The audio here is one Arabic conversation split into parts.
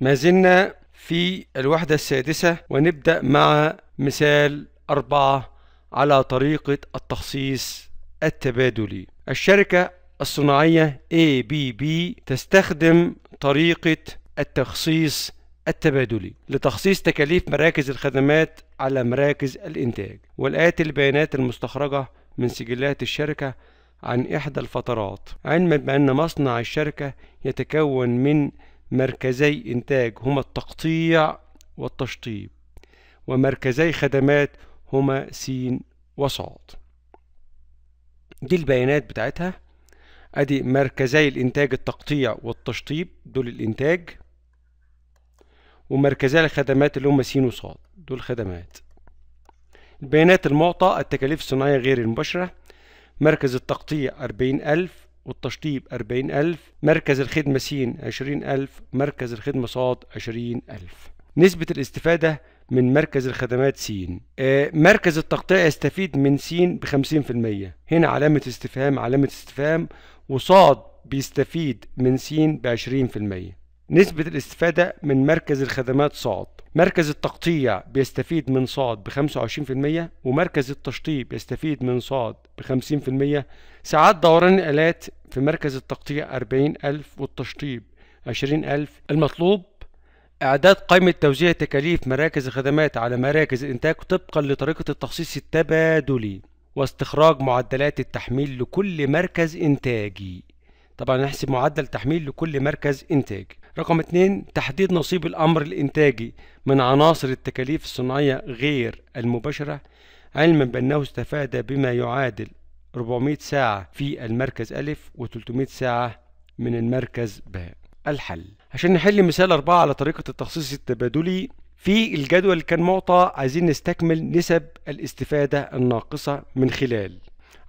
ما زلنا في الوحدة السادسة ونبدأ مع مثال أربعة على طريقة التخصيص التبادلي الشركة الصناعية ABB تستخدم طريقة التخصيص التبادلي لتخصيص تكاليف مراكز الخدمات على مراكز الإنتاج والآتي البيانات المستخرجة من سجلات الشركة عن إحدى الفترات علما بأن مصنع الشركة يتكون من مركزي إنتاج هما التقطيع والتشطيب ومركزي خدمات هما سين وصاد دي البيانات بتاعتها ادي مركزي الانتاج التقطيع والتشطيب دول الانتاج ومركزي الخدمات اللي هما س وص دول خدمات البيانات المعطى التكاليف الصناعية غير المباشرة مركز التقطيع أربعين ألف والتشطيب 40000 مركز الخدمة س 20000 مركز الخدمة ص 20000 نسبة الاستفادة من مركز الخدمات س آه، مركز التقطيع يستفيد من س ب 50% هنا علامة استفهام علامة استفهام وصاد بيستفيد من س ب 20% نسبة الاستفادة من مركز الخدمات صاد مركز التقطيع بيستفيد من صاد ب 25% ومركز التشطيب بيستفيد من صاد ب 50% ساعات دوران الآلات في مركز التقطيع 40000 والتشطيب 20000 المطلوب إعداد قائمة توزيع تكاليف مراكز الخدمات على مراكز الإنتاج طبقا لطريقة التخصيص التبادلي واستخراج معدلات التحميل لكل مركز إنتاجي طبعا نحسب معدل تحميل لكل مركز إنتاجي رقم اثنين تحديد نصيب الأمر الإنتاجي من عناصر التكاليف الصناعية غير المباشرة علما بأنه استفاد بما يعادل 400 ساعة في المركز ألف و300 ساعة من المركز ب الحل عشان نحل مثال أربعة على طريقة التخصيص التبادلي في الجدول اللي كان معطى عايزين نستكمل نسب الاستفادة الناقصة من خلال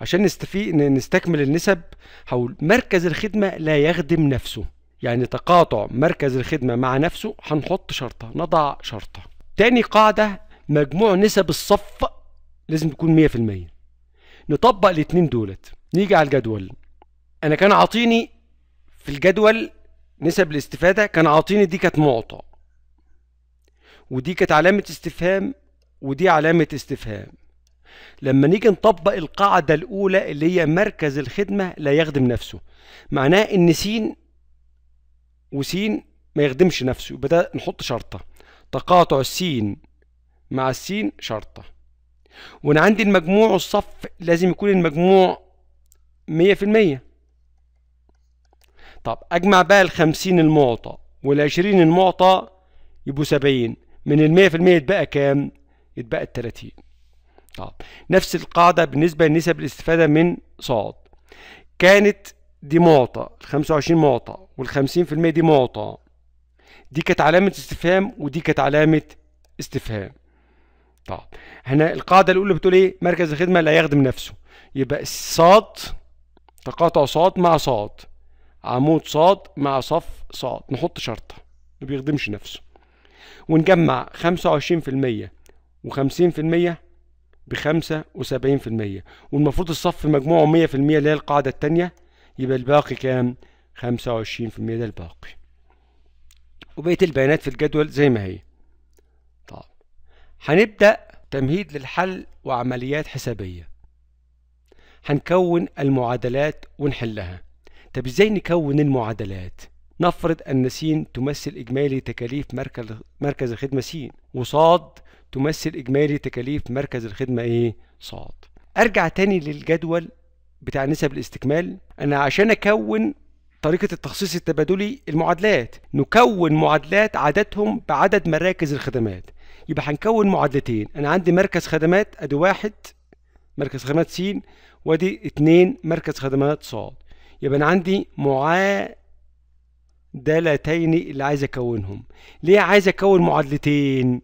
عشان نستفي... نستكمل النسب حول مركز الخدمة لا يخدم نفسه يعني تقاطع مركز الخدمة مع نفسه هنحط شرطة نضع شرطة تاني قاعدة مجموع نسب الصف لازم تكون 100% نطبق الاتنين دولت نيجي على الجدول انا كان عاطيني في الجدول نسب الاستفادة كان عاطيني دي كانت معطى ودي كانت علامة استفهام ودي علامة استفهام لما نيجي نطبق القاعدة الأولى اللي هي مركز الخدمة لا يخدم نفسه معناه إن سين وس ما يخدمش نفسه يبقى ده نحط شرطة تقاطع السين مع السين شرطة وانا عندي المجموع والصف لازم يكون المجموع مية في المية طب اجمع بقى الخمسين المعطى والعشرين المعطى يبقوا سبعين من المية في المية يتبقى كام؟ يتبقى التلاتين طب نفس القاعدة بالنسبة لنسب الاستفادة من صاد كانت دي معطى ال 25 معطى وال 50% دي معطى دي كانت علامة استفهام ودي كانت علامة استفهام طب هنا القاعدة الأولى بتقول إيه مركز الخدمة لا يخدم نفسه يبقى صاد تقاطع صاد مع صاد عمود صاد مع صف صاد نحط شرطة ما بيخدمش نفسه ونجمع 25% و50% ب 75% والمفروض الصف مجموعه 100% اللي هي القاعدة الثانية يبقى الباقي كام خمسة وعشرين في المية ده الباقي وبقية البيانات في الجدول زي ما هي طب هنبدأ تمهيد للحل وعمليات حسابية هنكون المعادلات ونحلها طب ازاي نكون المعادلات نفرض أن س تمثل إجمالي تكاليف مركز مركز الخدمة س وصاد تمثل إجمالي تكاليف مركز الخدمة إيه؟ صاد أرجع تاني للجدول بتاع نسب الاستكمال انا عشان اكون طريقة التخصيص التبادلي المعادلات نكون معادلات عددهم بعدد مراكز الخدمات يبقى هنكون معادلتين انا عندي مركز خدمات ادي واحد مركز خدمات س وادي اتنين مركز خدمات ص يبقى انا عندي معادلتين اللي عايز اكونهم ليه عايز اكون معادلتين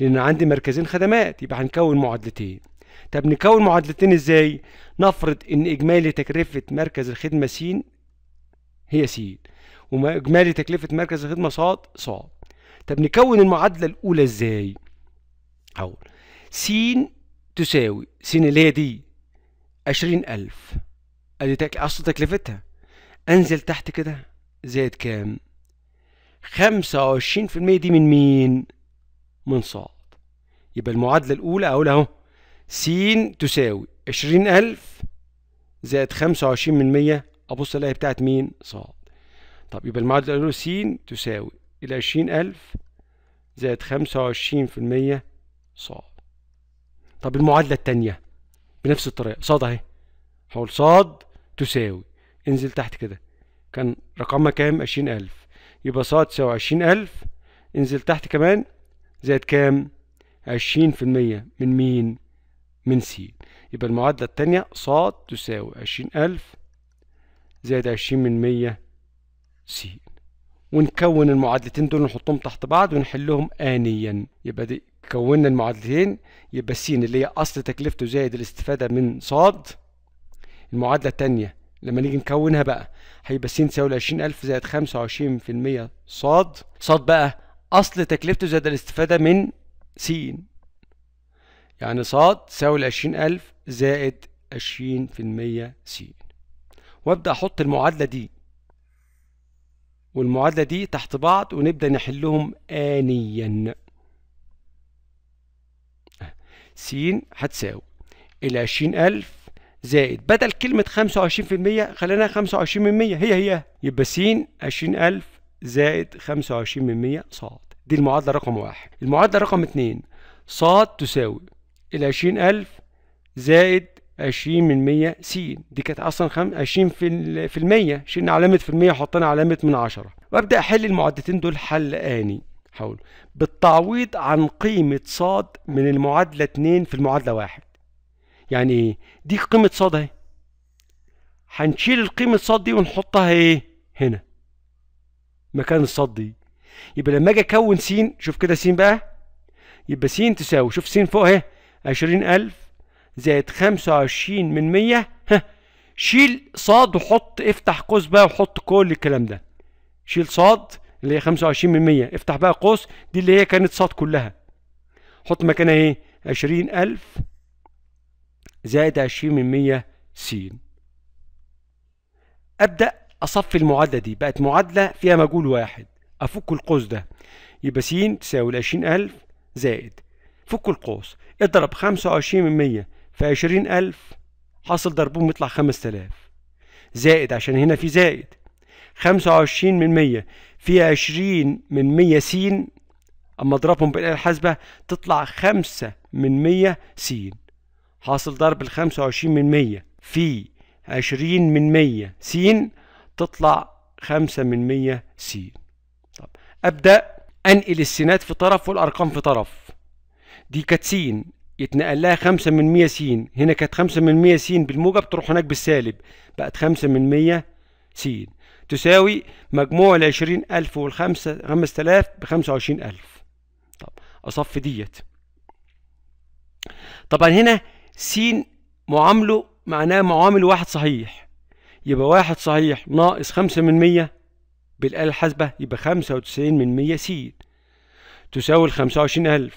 لان عندي مركزين خدمات يبقى هنكون معادلتين طب نكون معادلتين ازاي نفرض ان اجمالي تكلفه مركز الخدمه س هي س واجمالي تكلفه مركز الخدمه ص ص طب نكون المعادله الاولى ازاي اقول س تساوي س اللي هي دي 20000 ادي تك... اصل تكلفتها انزل تحت كده زائد كام 25% دي من مين من ص يبقى المعادله الاولى اقول اهو س تساوي عشرين ألف زائد خمسة وعشرين من مية أبص ألاقي بتاعت مين ص طب يبقى المعادلة الأولى س تساوي عشرين ألف زائد خمسة وعشرين في المية ص طب المعادلة التانية بنفس الطريقة ص أهي هقول ص تساوي انزل تحت كده كان رقمها كام عشرين ألف يبقى ص تساوي عشرين ألف انزل تحت كمان زائد كام عشرين في المية من مين من س يبقى المعادلة التانية ص تساوي عشرين ألف زائد عشرين من مية س ونكون المعادلتين دول نحطهم تحت بعض ونحلهم آنيا يبقى دي كونا المعادلتين يبقى س اللي هي أصل تكلفته زائد الاستفادة من ص المعادلة التانية لما نيجي نكونها بقى هيبقى س تساوي عشرين ألف زائد خمسة وعشرين في المية ص ص بقى أصل تكلفته زائد الاستفادة من س يعني ص تساوي العشرين ألف زائد عشرين في المية س وأبدأ أحط المعادلة دي والمعادلة دي تحت بعض ونبدأ نحلهم آنيا س هتساوي العشرين ألف زائد بدل كلمة خمسة وعشرين في المية خلينا خمسة وعشرين من مية هي هي يبقى س عشرين ألف زائد خمسة وعشرين من مية ص دي المعادلة رقم واحد المعادلة رقم اتنين ص تساوي العشرين ألف زائد عشرين من مية س دي كانت أصلا خم... عشرين في, في المية شيلنا علامة في المية وحطينا علامة من عشرة وأبدأ أحل المعادلتين دول حل آني حاول بالتعويض عن قيمة صاد من المعادلة اتنين في المعادلة واحد يعني ايه دي قيمة صاد اهي هنشيل القيمة صاد دي ونحطها ايه هنا مكان الصاد دي يبقى لما اجي اكون س شوف كده س بقى يبقى س تساوي شوف س فوق اهي عشرين ألف زائد خمسة وعشرين من مية ها شيل صاد وحط افتح قوس بقى وحط كل الكلام ده شيل صاد اللي هي خمسة وعشرين من مية افتح بقى قوس دي اللي هي كانت صاد كلها حط مكانها ايه عشرين ألف زائد عشرين من مية سين أبدأ أصفي المعادلة دي بقت معادلة فيها مجهول واحد أفك القوس ده يبقى س تساوي العشرين ألف زائد فك القوس اضرب خمسة وعشرين من مية في عشرين ألف حاصل ضربهم يطلع خمس تلاف زائد عشان هنا في زائد خمسة وعشرين من مية في عشرين من مية سين أما اضربهم بالآلة الحاسبة تطلع خمسة من مية سين حاصل ضرب الخمسة وعشرين من مية في عشرين من مية سين تطلع خمسة من مية سين طب أبدأ أنقل السينات في طرف والأرقام في طرف دي كانت س يتنقل لها خمسة من مية س هنا كانت خمسة من مية س بالموجب تروح هناك بالسالب بقت خمسة من مية س تساوي مجموع العشرين ألف والخمسة خمسة آلاف بخمسة وعشرين ألف طب أصف ديت طبعا هنا س معامله معناه معامل واحد صحيح يبقى واحد صحيح ناقص خمسة من مية بالآلة الحاسبة يبقى خمسة وتسعين من مية س تساوي الخمسة وعشرين ألف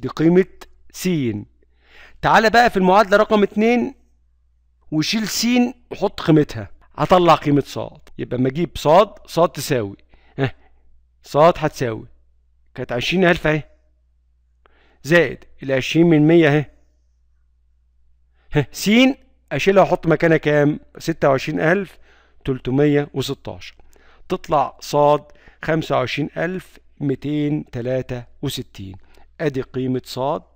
دي قيمة س تعالى بقى في المعادلة رقم اتنين وشيل س وحط قيمتها هطلع قيمة ص يبقى اما اجيب ص ص تساوي ها ص هتساوي كانت عشرين ألف اهي زائد العشرين من مية اهي ها س اشيلها واحط مكانها كام؟ ستة وعشرين ألف تلتمية وستاشر تطلع ص خمسة وعشرين ألف ميتين تلاتة وستين ادي قيمة صاد